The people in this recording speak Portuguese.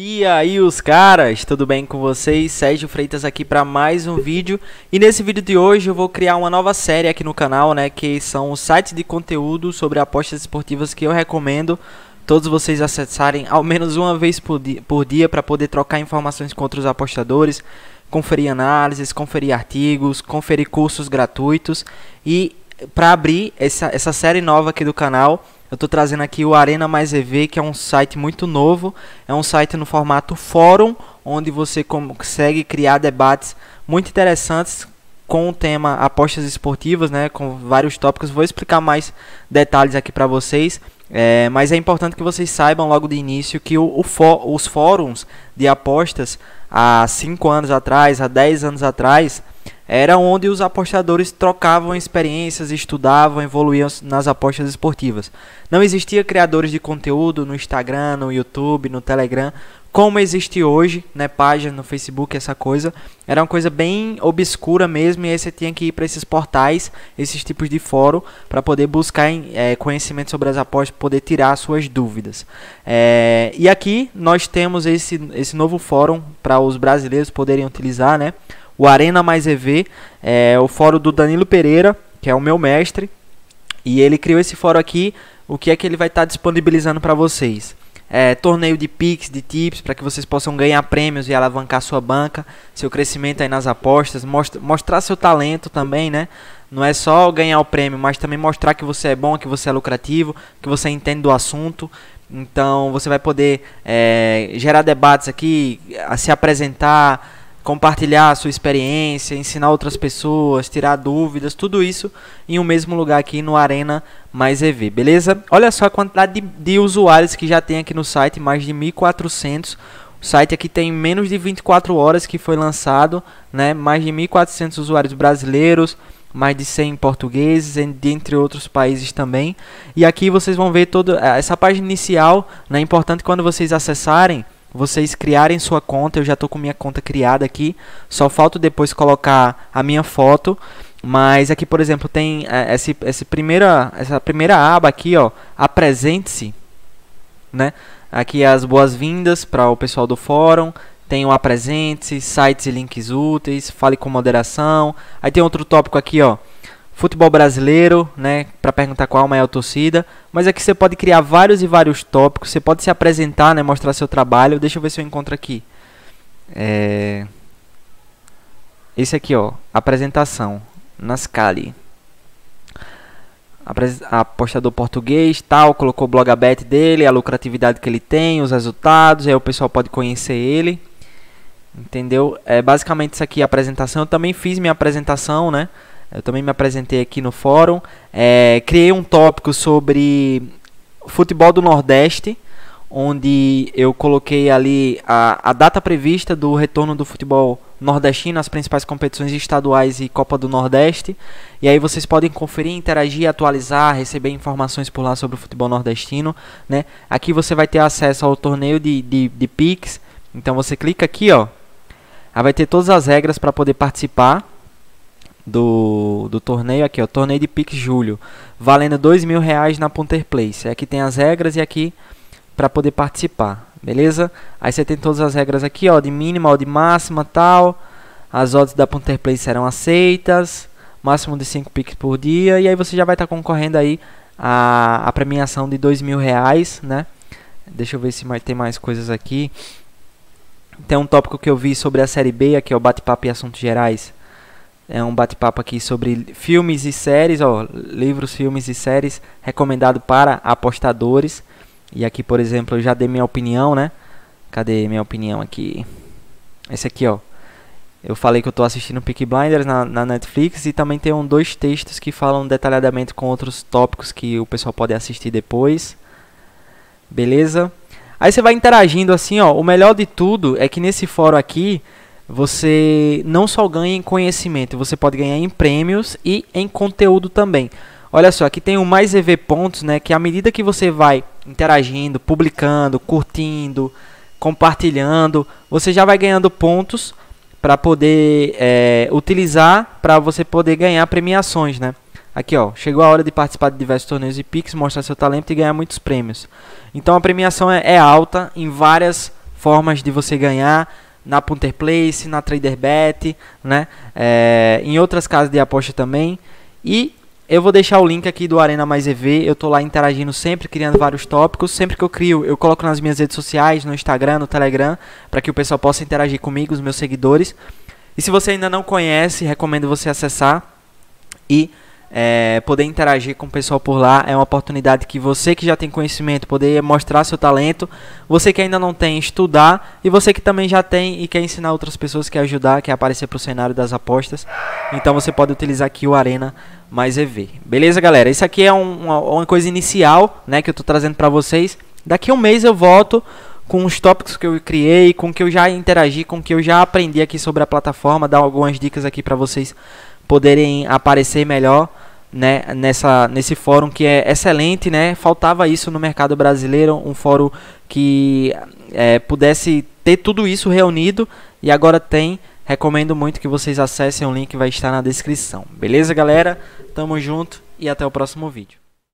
E aí os caras, tudo bem com vocês? Sérgio Freitas aqui para mais um vídeo. E nesse vídeo de hoje eu vou criar uma nova série aqui no canal, né, que são os sites de conteúdo sobre apostas esportivas que eu recomendo todos vocês acessarem ao menos uma vez por dia, por dia para poder trocar informações com outros apostadores, conferir análises, conferir artigos, conferir cursos gratuitos e para abrir essa, essa série nova aqui do canal, eu estou trazendo aqui o Arena Mais EV, que é um site muito novo. É um site no formato fórum, onde você consegue criar debates muito interessantes com o tema apostas esportivas, né, com vários tópicos. Vou explicar mais detalhes aqui para vocês, é, mas é importante que vocês saibam logo de início que o, o fó, os fóruns de apostas há 5 anos atrás, há 10 anos atrás, era onde os apostadores trocavam experiências, estudavam, evoluíam nas apostas esportivas. Não existia criadores de conteúdo no Instagram, no YouTube, no Telegram, como existe hoje, né, página no Facebook, essa coisa. Era uma coisa bem obscura mesmo e aí você tinha que ir para esses portais, esses tipos de fórum, para poder buscar é, conhecimento sobre as apostas, poder tirar suas dúvidas. É, e aqui nós temos esse, esse novo fórum para os brasileiros poderem utilizar, né? o Arena Mais EV, é, o fórum do Danilo Pereira, que é o meu mestre, e ele criou esse fórum aqui. O que é que ele vai estar tá disponibilizando para vocês? É, torneio de picks, de tips, para que vocês possam ganhar prêmios e alavancar sua banca, seu crescimento aí nas apostas, mostra, mostrar seu talento também, né? Não é só ganhar o prêmio, mas também mostrar que você é bom, que você é lucrativo, que você entende do assunto. Então você vai poder é, gerar debates aqui, se apresentar, compartilhar a sua experiência, ensinar outras pessoas, tirar dúvidas, tudo isso em um mesmo lugar aqui no Arena Mais EV, beleza? Olha só a quantidade de, de usuários que já tem aqui no site, mais de 1.400 o site aqui tem menos de 24 horas que foi lançado, né? Mais de 1.400 usuários brasileiros, mais de 100 portugueses, entre outros países também. E aqui vocês vão ver toda eh, essa página inicial, né? É importante quando vocês acessarem, vocês criarem sua conta. Eu já estou com minha conta criada aqui. Só falta depois colocar a minha foto. Mas aqui, por exemplo, tem é, esse, esse primeira, essa primeira aba aqui, ó, apresente-se, né? Aqui as boas-vindas para o pessoal do fórum. Tem o apresente-se, sites e links úteis, fale com moderação. Aí tem outro tópico aqui, ó, futebol brasileiro, né, para perguntar qual é a maior torcida, mas aqui você pode criar vários e vários tópicos, você pode se apresentar, né, mostrar seu trabalho. Deixa eu ver se eu encontro aqui. É... Esse aqui, ó, apresentação, Nascali. Apostador português, tal, colocou o blogabet dele, a lucratividade que ele tem, os resultados, aí o pessoal pode conhecer ele. Entendeu? É basicamente isso aqui, a apresentação. Eu também fiz minha apresentação, né? Eu também me apresentei aqui no fórum. É, criei um tópico sobre futebol do Nordeste, onde eu coloquei ali a, a data prevista do retorno do futebol nordestino às principais competições estaduais e Copa do Nordeste. E aí vocês podem conferir, interagir, atualizar, receber informações por lá sobre o futebol nordestino. Né? Aqui você vai ter acesso ao torneio de, de, de Pix. Então você clica aqui, ó. Aí vai ter todas as regras para poder participar do, do torneio aqui, ó, torneio de pique julho, valendo dois mil reais na Punter Place. Aqui é tem as regras e aqui para poder participar, beleza? Aí você tem todas as regras aqui, ó, de mínima, ou de máxima, tal. As odds da Punter Place serão aceitas, máximo de 5 piques por dia, e aí você já vai estar tá concorrendo aí a, a premiação de dois mil reais, né? Deixa eu ver se mais, tem mais coisas aqui. Tem um tópico que eu vi sobre a Série B, aqui é o bate-papo e assuntos gerais é um bate-papo aqui sobre filmes e séries, ó, livros, filmes e séries recomendado para apostadores. E aqui, por exemplo, eu já dei minha opinião, né? Cadê minha opinião aqui? Esse aqui, ó. Eu falei que eu tô assistindo Peak Blinders na, na, Netflix e também tem um, dois textos que falam detalhadamente com outros tópicos que o pessoal pode assistir depois. Beleza? Aí você vai interagindo assim, ó. O melhor de tudo é que nesse fórum aqui você não só ganha em conhecimento, você pode ganhar em prêmios e em conteúdo também. Olha só, aqui tem o mais EV pontos, né, que à medida que você vai interagindo, publicando, curtindo, compartilhando, você já vai ganhando pontos para poder é, utilizar para você poder ganhar premiações, né? Aqui, ó, chegou a hora de participar de diversos torneios e piques, mostrar seu talento e ganhar muitos prêmios. Então a premiação é, é alta em várias formas de você ganhar na Punter Place, na TraderBet, né? É, em outras casas de aposta também. E eu vou deixar o link aqui do Arena Mais EV. Eu estou lá interagindo sempre, criando vários tópicos. Sempre que eu crio, eu coloco nas minhas redes sociais, no Instagram, no Telegram, para que o pessoal possa interagir comigo, os meus seguidores. E se você ainda não conhece, recomendo você acessar e é, poder interagir com o pessoal por lá é uma oportunidade que você que já tem conhecimento poder mostrar seu talento, você que ainda não tem estudar e você que também já tem e quer ensinar outras pessoas, quer ajudar, quer aparecer para o cenário das apostas, então você pode utilizar aqui o Arena mais EV. Beleza, galera? Isso aqui é um, uma, uma, coisa inicial, né, que eu estou trazendo para vocês. Daqui a um mês eu volto com os tópicos que eu criei, com que eu já interagi, com que eu já aprendi aqui sobre a plataforma, dar algumas dicas aqui para vocês poderem aparecer melhor né, nessa, nesse fórum que é excelente, né? Faltava isso no mercado brasileiro, um fórum que é, pudesse ter tudo isso reunido e agora tem. Recomendo muito que vocês acessem, o link vai estar na descrição. Beleza, galera? Tamo junto e até o próximo vídeo.